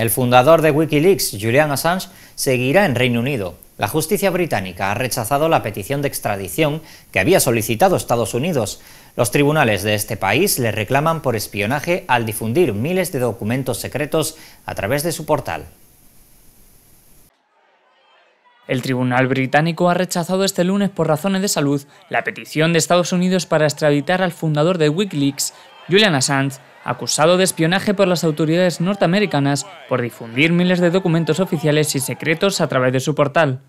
El fundador de Wikileaks, Julian Assange, seguirá en Reino Unido. La justicia británica ha rechazado la petición de extradición que había solicitado Estados Unidos. Los tribunales de este país le reclaman por espionaje al difundir miles de documentos secretos a través de su portal. El tribunal británico ha rechazado este lunes por razones de salud la petición de Estados Unidos para extraditar al fundador de Wikileaks, Julian Assange, acusado de espionaje por las autoridades norteamericanas por difundir miles de documentos oficiales y secretos a través de su portal.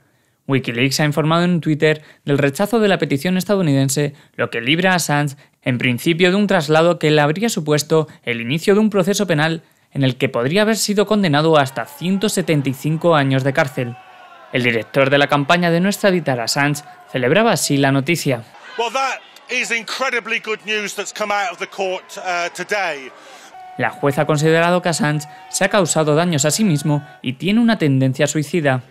Wikileaks ha informado en Twitter del rechazo de la petición estadounidense, lo que libra a Assange en principio de un traslado que le habría supuesto el inicio de un proceso penal en el que podría haber sido condenado hasta 175 años de cárcel. El director de la campaña de nuestra editora celebraba así la noticia. La jueza ha considerado que Assange se ha causado daños a sí mismo y tiene una tendencia suicida.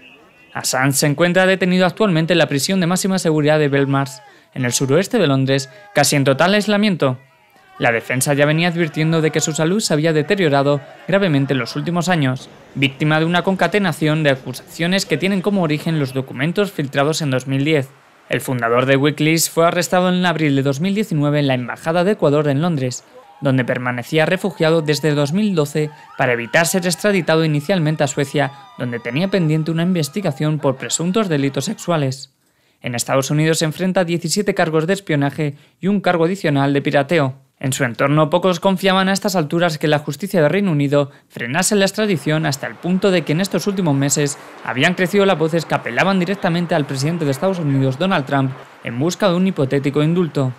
Assange se encuentra detenido actualmente en la prisión de máxima seguridad de Belmars, en el suroeste de Londres, casi en total aislamiento. La defensa ya venía advirtiendo de que su salud se había deteriorado gravemente en los últimos años, víctima de una concatenación de acusaciones que tienen como origen los documentos filtrados en 2010. El fundador de Wikileaks fue arrestado en abril de 2019 en la Embajada de Ecuador en Londres, donde permanecía refugiado desde 2012 para evitar ser extraditado inicialmente a Suecia, donde tenía pendiente una investigación por presuntos delitos sexuales. En Estados Unidos se enfrenta a 17 cargos de espionaje y un cargo adicional de pirateo. En su entorno pocos confiaban a estas alturas que la justicia del Reino Unido frenase la extradición hasta el punto de que en estos últimos meses habían crecido las voces que apelaban directamente al presidente de Estados Unidos, Donald Trump, en busca de un hipotético indulto.